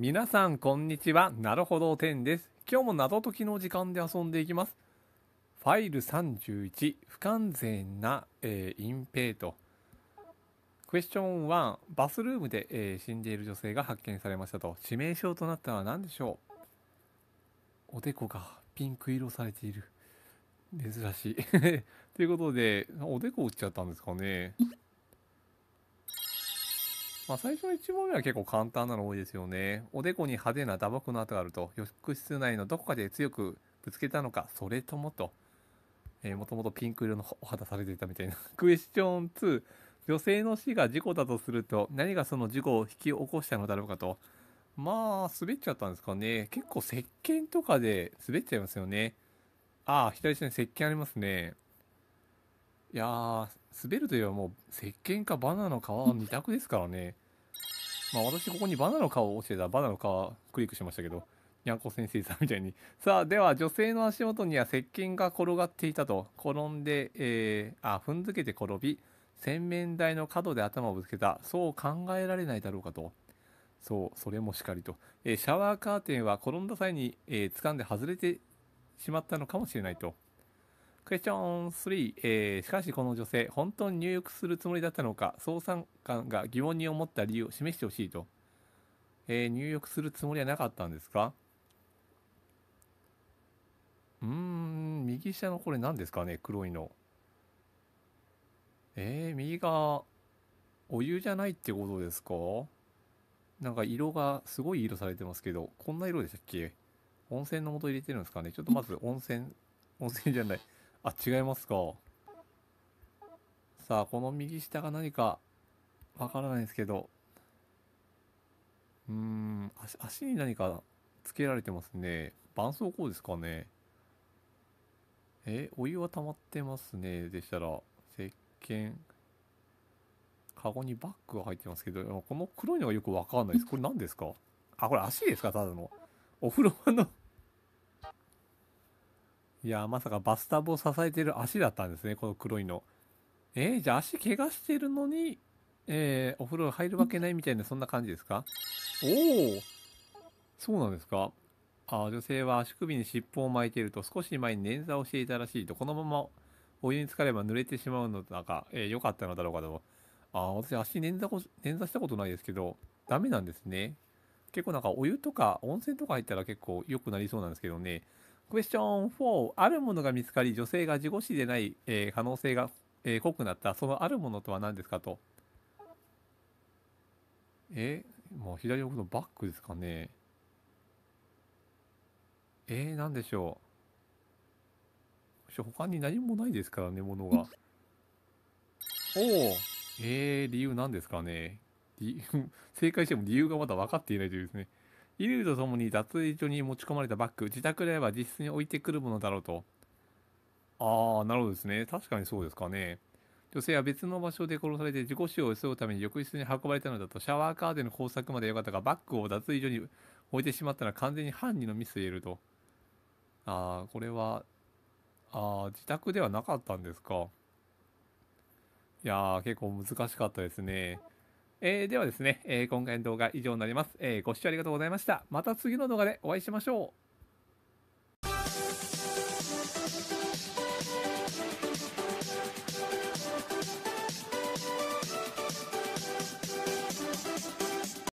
皆さんこんにちはなるほどてんです今日も謎解きの時間で遊んでいきますファイル31不完全な、えー、隠蔽とクエスチョン1バスルームで、えー、死んでいる女性が発見されましたと致命傷となったのは何でしょうおでこがピンク色されている珍しい ということでおでこ打っちゃったんですかねまあ、最初の1問目は結構簡単なの多いですよね。おでこに派手な打撲の跡があると、浴室内のどこかで強くぶつけたのか、それともと、えー、もともとピンク色のお肌されていたみたいな。クエスチョン2、女性の死が事故だとすると、何がその事故を引き起こしたのだろうかと。まあ、滑っちゃったんですかね。結構石鹸とかで滑っちゃいますよね。ああ、左下に石鹸ありますね。いやー、滑るといえばもう、石鹸かバナナの皮は2択ですからね。まあ私ここにバナの皮を落ちてたバナの皮クリックしましたけど、にゃんこ先生さんみたいに。さあ、では女性の足元には石鹸が転がっていたと。転んで、えー、あ、踏んづけて転び、洗面台の角で頭をぶつけた。そう考えられないだろうかと。そう、それもしかりと。えー、シャワーカーテンは転んだ際に、えー、掴んで外れてしまったのかもしれないと。クエスチョン3、えー、しかしこの女性、本当に入浴するつもりだったのか、捜査官が疑問に思った理由を示してほしいと。えー、入浴するつもりはなかったんですかうーん、右下のこれ何ですかね、黒いの。えー、右がお湯じゃないってことですかなんか色がすごい色されてますけど、こんな色でしたっけ温泉の素入れてるんですかねちょっとまず温泉、温泉じゃない。あ、違いますか。さあ、この右下が何かわからないですけど、うーん足、足に何かつけられてますね。絆創膏ですかね。え、お湯は溜まってますね。でしたら、石鹸。カゴにバッグが入ってますけど、この黒いのがよくわかんないです。これ何ですかあ、これ足ですかただの。お風呂場のいやまさかバスタブを支えてる足だったんですね、この黒いの。えー、じゃあ足怪我してるのに、えー、お風呂入るわけないみたいな、そんな感じですかおおそうなんですかあ女性は足首に尻尾を巻いていると少し前に捻挫をしていたらしいと、このままお湯に浸かれば濡れてしまうのだが、えー、良かったのだろうかと。あ私足捻挫捻挫したことないですけど、ダメなんですね。結構なんかお湯とか温泉とか入ったら結構良くなりそうなんですけどね。クエスチョン4、あるものが見つかり、女性が事故死でない、えー、可能性が、えー、濃くなった、そのあるものとは何ですかと。えー、もう左奥のバックですかね。えー、何でしょう。他に何もないですからね、ものが。おおえー、理由何ですかね。理由、正解しても理由がまだ分かっていないというですね。衣類とともに脱衣所に持ち込まれたバッグ、自宅であれば実質に置いてくるものだろうと。ああ、なるほどですね。確かにそうですかね。女性は別の場所で殺されて自己死を襲うために浴室に運ばれたのだと、シャワーカーテンの工作までよかったが、バッグを脱衣所に置いてしまったのは完全に犯人のミスで言えると。ああ、これは、ああ、自宅ではなかったんですか。いやー、結構難しかったですね。えー、ではですね、え今回の動画は以上になります、えご視聴ありがとうございました。また次の動画でお会いしましょう。